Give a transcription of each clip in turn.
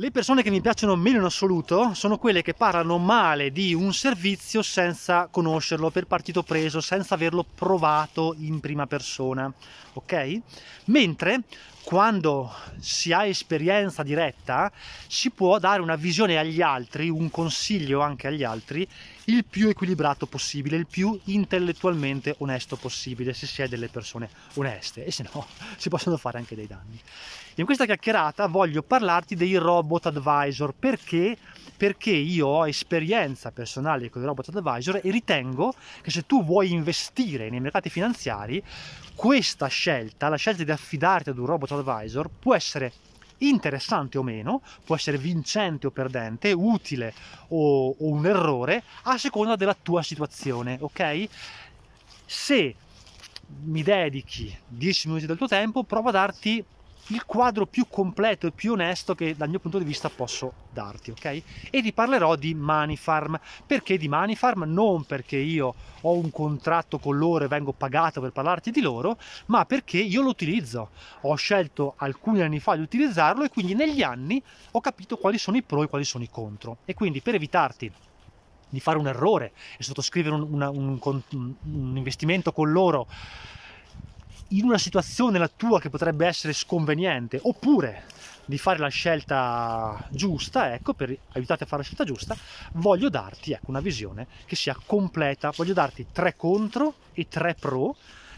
Le persone che mi piacciono meno in assoluto sono quelle che parlano male di un servizio senza conoscerlo, per partito preso, senza averlo provato in prima persona, ok? Mentre quando si ha esperienza diretta si può dare una visione agli altri, un consiglio anche agli altri il più equilibrato possibile, il più intellettualmente onesto possibile, se si è delle persone oneste e se no si possono fare anche dei danni. In questa chiacchierata voglio parlarti dei robot advisor perché? Perché io ho esperienza personale con i robot advisor e ritengo che se tu vuoi investire nei mercati finanziari, questa scelta, la scelta di affidarti ad un robot advisor, può essere interessante o meno, può essere vincente o perdente, utile o, o un errore, a seconda della tua situazione, ok? Se mi dedichi 10 minuti del tuo tempo, provo a darti il quadro più completo e più onesto che dal mio punto di vista posso darti, ok? E vi parlerò di Manifarm. Perché di Manifarm? Non perché io ho un contratto con loro e vengo pagato per parlarti di loro, ma perché io lo utilizzo. Ho scelto alcuni anni fa di utilizzarlo e quindi negli anni ho capito quali sono i pro e quali sono i contro. E quindi per evitarti di fare un errore e sottoscrivere un, una, un, un investimento con loro in una situazione la tua che potrebbe essere sconveniente oppure di fare la scelta giusta, ecco, per aiutarti a fare la scelta giusta, voglio darti ecco, una visione che sia completa, voglio darti tre contro e tre pro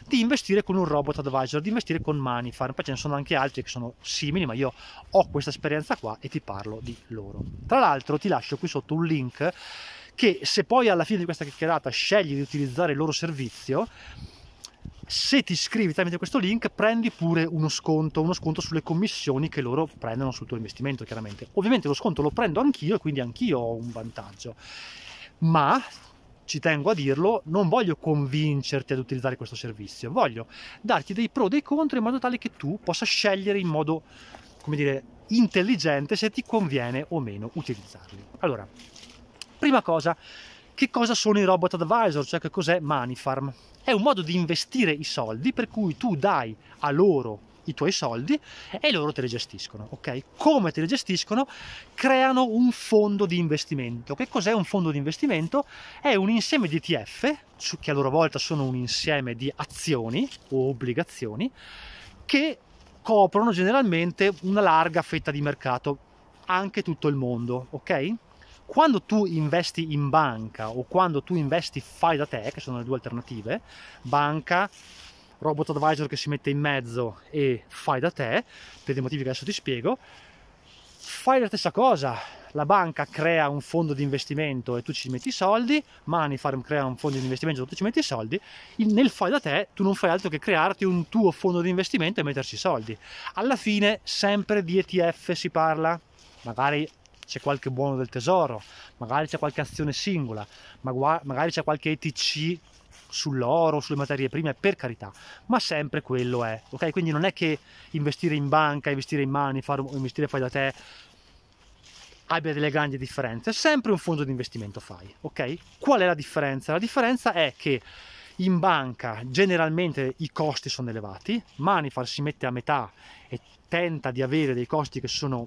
di investire con un robot advisor, di investire con Manifarm, poi ce ne sono anche altri che sono simili, ma io ho questa esperienza qua e ti parlo di loro. Tra l'altro ti lascio qui sotto un link che se poi alla fine di questa chiacchierata scegli di utilizzare il loro servizio, se ti iscrivi tramite questo link prendi pure uno sconto, uno sconto sulle commissioni che loro prendono sul tuo investimento chiaramente. Ovviamente lo sconto lo prendo anch'io e quindi anch'io ho un vantaggio, ma ci tengo a dirlo, non voglio convincerti ad utilizzare questo servizio, voglio darti dei pro e dei contro in modo tale che tu possa scegliere in modo, come dire, intelligente se ti conviene o meno utilizzarli. Allora, prima cosa, che cosa sono i robot advisor, cioè che cos'è Manifarm? È un modo di investire i soldi per cui tu dai a loro i tuoi soldi e loro te li gestiscono, ok? Come te li gestiscono? Creano un fondo di investimento. Che cos'è un fondo di investimento? È un insieme di ETF, che a loro volta sono un insieme di azioni o obbligazioni, che coprono generalmente una larga fetta di mercato, anche tutto il mondo, ok? Quando tu investi in banca o quando tu investi fai da te, che sono le due alternative, banca, robot advisor che si mette in mezzo e fai da te, per i motivi che adesso ti spiego, fai la stessa cosa. La banca crea un fondo di investimento e tu ci metti i soldi, Manifarm crea un fondo di investimento e tu ci metti i soldi. Nel fai da te tu non fai altro che crearti un tuo fondo di investimento e metterci i soldi. Alla fine sempre di ETF si parla, magari c'è qualche buono del tesoro, magari c'è qualche azione singola, magari c'è qualche ETC sull'oro, sulle materie prime, per carità, ma sempre quello è, ok? Quindi non è che investire in banca, investire in mani, fare, investire fai da te abbia delle grandi differenze, è sempre un fondo di investimento fai, ok? Qual è la differenza? La differenza è che in banca generalmente i costi sono elevati, Manifar si mette a metà e tenta di avere dei costi che sono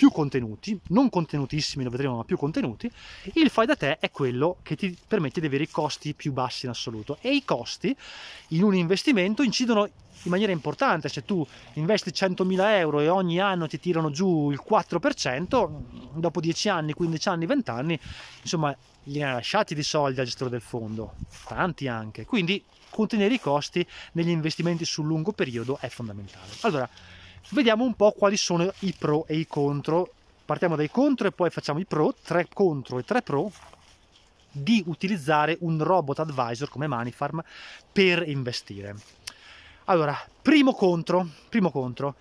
più contenuti, non contenutissimi, lo vedremo, ma più contenuti, il fai da te è quello che ti permette di avere i costi più bassi in assoluto e i costi in un investimento incidono in maniera importante, se tu investi 100.000 euro e ogni anno ti tirano giù il 4%, dopo 10 anni, 15 anni, 20 anni, insomma, gli hai lasciati di soldi al gestore del fondo, tanti anche, quindi contenere i costi negli investimenti sul lungo periodo è fondamentale. Allora, Vediamo un po' quali sono i pro e i contro. Partiamo dai contro e poi facciamo i pro, tre contro e tre pro di utilizzare un robot advisor come Manifarm per investire. Allora, primo contro, primo contro,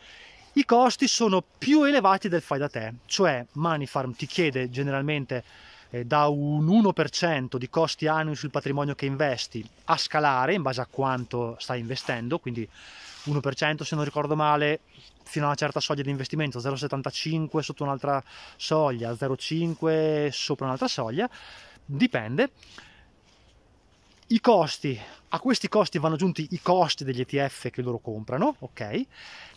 i costi sono più elevati del fai da te, cioè Manifarm ti chiede generalmente eh, da un 1% di costi annui sul patrimonio che investi a scalare in base a quanto stai investendo, quindi 1% se non ricordo male fino a una certa soglia di investimento 0,75 sotto un'altra soglia 0,5 sopra un'altra soglia dipende i costi a questi costi vanno aggiunti i costi degli ETF che loro comprano ok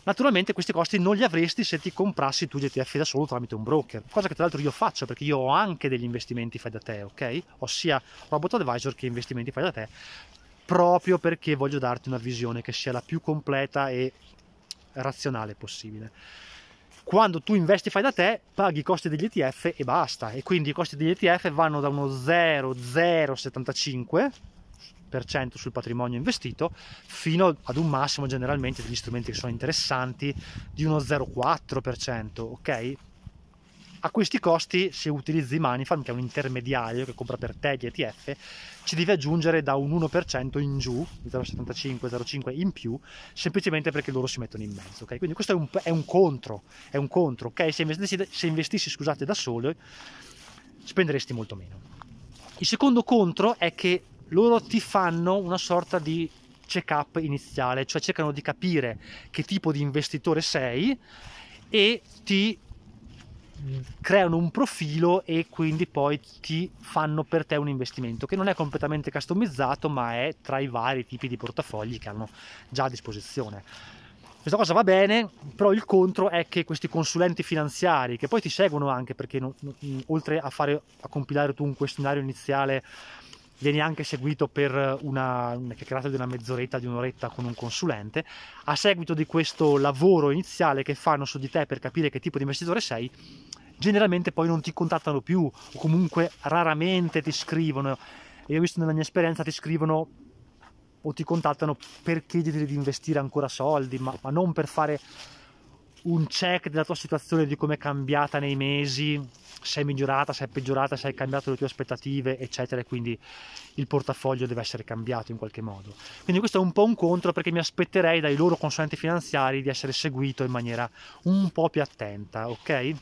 naturalmente questi costi non li avresti se ti comprassi tu gli ETF da solo tramite un broker cosa che tra l'altro io faccio perché io ho anche degli investimenti fai da te ok ossia robot advisor che investimenti fai da te proprio perché voglio darti una visione che sia la più completa e razionale possibile. Quando tu investi fai da te, paghi i costi degli ETF e basta. E quindi i costi degli ETF vanno da uno 0,075 sul patrimonio investito fino ad un massimo generalmente degli strumenti che sono interessanti di uno 0,4%, ok? A questi costi, se utilizzi Manifan, che è un intermediario che compra per te gli ETF, ci devi aggiungere da un 1% in giù, 0,75-0,5 in più, semplicemente perché loro si mettono in mezzo. Okay? Quindi questo è un, è un, contro, è un contro. Okay? Se investissi, se investissi scusate, da solo, spenderesti molto meno. Il secondo contro è che loro ti fanno una sorta di check-up iniziale, cioè cercano di capire che tipo di investitore sei e ti creano un profilo e quindi poi ti fanno per te un investimento che non è completamente customizzato ma è tra i vari tipi di portafogli che hanno già a disposizione. Questa cosa va bene, però il contro è che questi consulenti finanziari, che poi ti seguono anche perché non, non, oltre a, fare, a compilare tu un questionario iniziale vieni anche seguito per una, una chiacchierata di una mezz'oretta, di un'oretta con un consulente. A seguito di questo lavoro iniziale che fanno su di te per capire che tipo di investitore sei, generalmente poi non ti contattano più o comunque raramente ti scrivono. Io ho visto nella mia esperienza ti scrivono o ti contattano per chiederti di investire ancora soldi, ma, ma non per fare un check della tua situazione, di come è cambiata nei mesi, se è migliorata, se è peggiorata, se hai cambiato le tue aspettative, eccetera. E quindi il portafoglio deve essere cambiato in qualche modo. Quindi questo è un po' un contro perché mi aspetterei dai loro consulenti finanziari di essere seguito in maniera un po' più attenta, ok?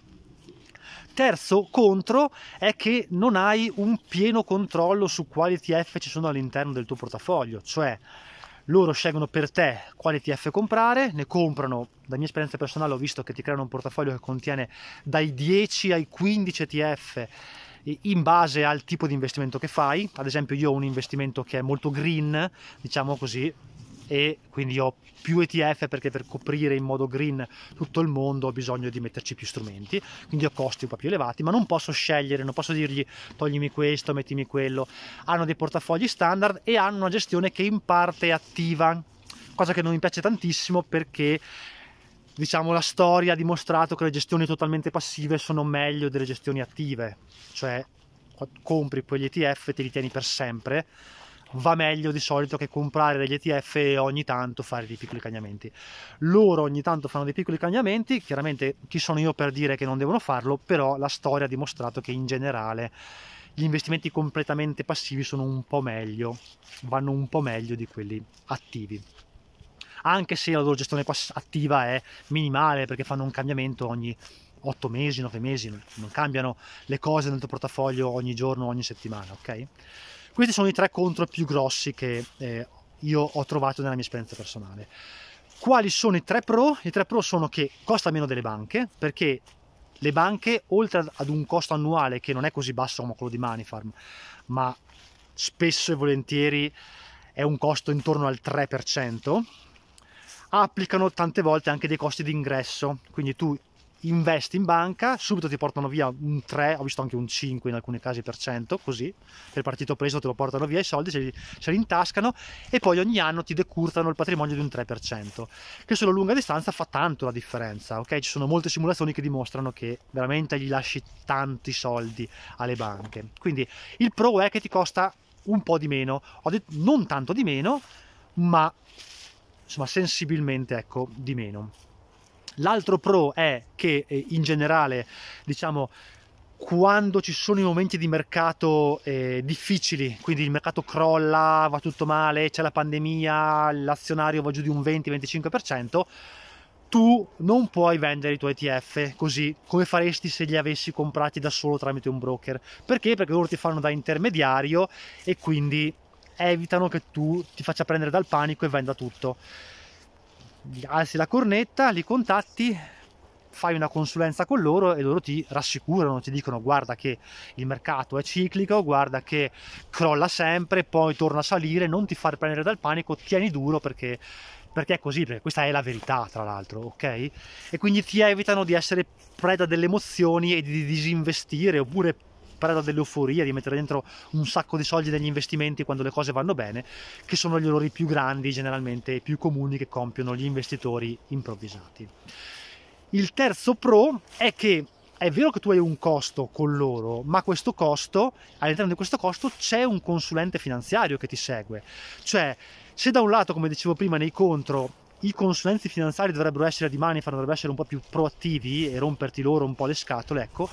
Terzo contro è che non hai un pieno controllo su quali ETF ci sono all'interno del tuo portafoglio, cioè loro scelgono per te quali ETF comprare, ne comprano, da mia esperienza personale ho visto che ti creano un portafoglio che contiene dai 10 ai 15 ETF in base al tipo di investimento che fai, ad esempio io ho un investimento che è molto green, diciamo così, e quindi ho più ETF perché per coprire in modo green tutto il mondo ho bisogno di metterci più strumenti, quindi ho costi un po' più elevati, ma non posso scegliere, non posso dirgli toglimi questo, mettimi quello. Hanno dei portafogli standard e hanno una gestione che in parte è attiva, cosa che non mi piace tantissimo perché diciamo la storia ha dimostrato che le gestioni totalmente passive sono meglio delle gestioni attive, cioè compri quegli ETF e te li tieni per sempre va meglio di solito che comprare degli ETF e ogni tanto fare dei piccoli cambiamenti. Loro ogni tanto fanno dei piccoli cambiamenti, chiaramente chi sono io per dire che non devono farlo, però la storia ha dimostrato che in generale gli investimenti completamente passivi sono un po' meglio, vanno un po' meglio di quelli attivi. Anche se la loro gestione attiva è minimale perché fanno un cambiamento ogni 8 mesi, 9 mesi, non cambiano le cose nel tuo portafoglio ogni giorno, ogni settimana, ok? Questi sono i tre contro più grossi che eh, io ho trovato nella mia esperienza personale. Quali sono i tre pro? I tre pro sono che costa meno delle banche, perché le banche, oltre ad un costo annuale che non è così basso come quello di Manifarm, ma spesso e volentieri è un costo intorno al 3%, applicano tante volte anche dei costi d'ingresso, quindi tu investi in banca, subito ti portano via un 3, ho visto anche un 5 in alcuni casi per cento, così, per partito preso te lo portano via i soldi, se li, se li intascano e poi ogni anno ti decurtano il patrimonio di un 3%, che sulla lunga distanza fa tanto la differenza, ok? Ci sono molte simulazioni che dimostrano che veramente gli lasci tanti soldi alle banche. Quindi il pro è che ti costa un po' di meno, ho detto non tanto di meno, ma insomma sensibilmente ecco di meno. L'altro pro è che eh, in generale, diciamo, quando ci sono i momenti di mercato eh, difficili, quindi il mercato crolla, va tutto male, c'è la pandemia, l'azionario va giù di un 20-25%, tu non puoi vendere i tuoi ETF così come faresti se li avessi comprati da solo tramite un broker. Perché? Perché loro ti fanno da intermediario e quindi evitano che tu ti faccia prendere dal panico e venda tutto gli alzi la cornetta, li contatti, fai una consulenza con loro e loro ti rassicurano, ti dicono guarda che il mercato è ciclico, guarda che crolla sempre, poi torna a salire, non ti far prendere dal panico, tieni duro perché, perché è così, perché questa è la verità tra l'altro, ok? E quindi ti evitano di essere preda delle emozioni e di disinvestire oppure preda dell'euforia di mettere dentro un sacco di soldi negli investimenti quando le cose vanno bene, che sono gli errori più grandi, generalmente e più comuni che compiono gli investitori improvvisati. Il terzo pro è che è vero che tu hai un costo con loro, ma questo costo, all'interno di questo costo c'è un consulente finanziario che ti segue. Cioè, se da un lato, come dicevo prima, nei contro i consulenti finanziari dovrebbero essere di mani, dovrebbero essere un po' più proattivi e romperti loro un po' le scatole, ecco,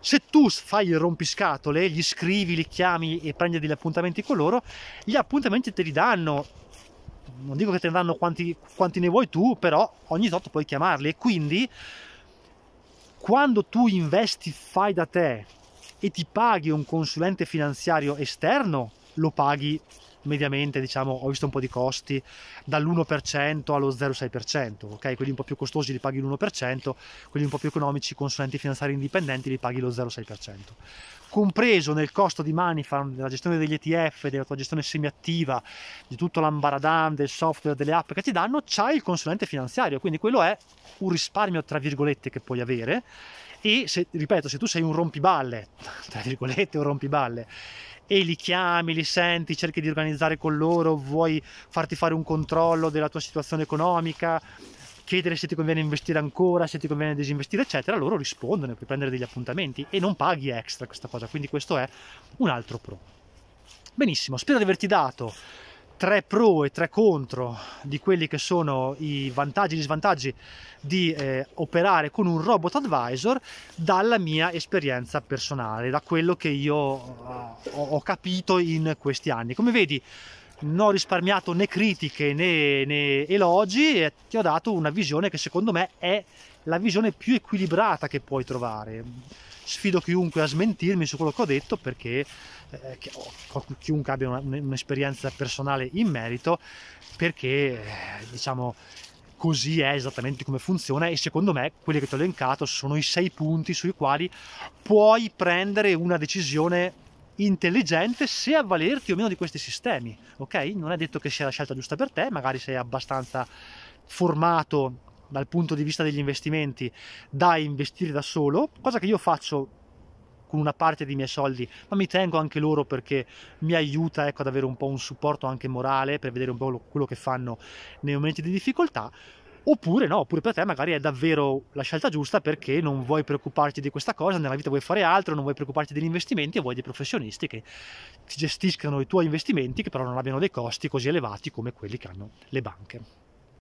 se tu fai il rompiscatole, gli scrivi, li chiami e prendi degli appuntamenti con loro, gli appuntamenti te li danno. Non dico che te ne danno quanti, quanti ne vuoi tu, però ogni tanto puoi chiamarli. E quindi quando tu investi fai da te e ti paghi un consulente finanziario esterno, lo paghi mediamente diciamo ho visto un po' di costi dall'1% allo 0,6%, ok? Quelli un po' più costosi li paghi l'1%, quelli un po' più economici, consulenti finanziari indipendenti li paghi lo 0,6%. Compreso nel costo di Manifarm della gestione degli ETF, della tua gestione semiattiva, di tutto l'ambaradam del software, delle app che ti danno, c'hai il consulente finanziario, quindi quello è un risparmio tra virgolette che puoi avere e se, ripeto, se tu sei un rompiballe, tra virgolette, un rompiballe, e li chiami, li senti, cerchi di organizzare con loro, vuoi farti fare un controllo della tua situazione economica, chiedere se ti conviene investire ancora, se ti conviene disinvestire, eccetera, loro rispondono, puoi prendere degli appuntamenti e non paghi extra questa cosa, quindi questo è un altro pro. Benissimo, spero di averti dato tre pro e tre contro di quelli che sono i vantaggi e gli svantaggi di eh, operare con un robot advisor dalla mia esperienza personale, da quello che io eh, ho, ho capito in questi anni. Come vedi, non ho risparmiato né critiche né, né elogi e ti ho dato una visione che secondo me è la visione più equilibrata che puoi trovare sfido chiunque a smentirmi su quello che ho detto perché eh, chiunque abbia una, un'esperienza personale in merito perché eh, diciamo così è esattamente come funziona e secondo me quelli che ti ho elencato sono i sei punti sui quali puoi prendere una decisione intelligente se avvalerti o meno di questi sistemi, ok? Non è detto che sia la scelta giusta per te, magari sei abbastanza formato dal punto di vista degli investimenti da investire da solo, cosa che io faccio con una parte dei miei soldi, ma mi tengo anche loro perché mi aiuta ecco, ad avere un po' un supporto anche morale per vedere un po' quello che fanno nei momenti di difficoltà. Oppure no, oppure per te magari è davvero la scelta giusta perché non vuoi preoccuparti di questa cosa, nella vita vuoi fare altro, non vuoi preoccuparti degli investimenti e vuoi dei professionisti che ti gestiscano i tuoi investimenti che però non abbiano dei costi così elevati come quelli che hanno le banche.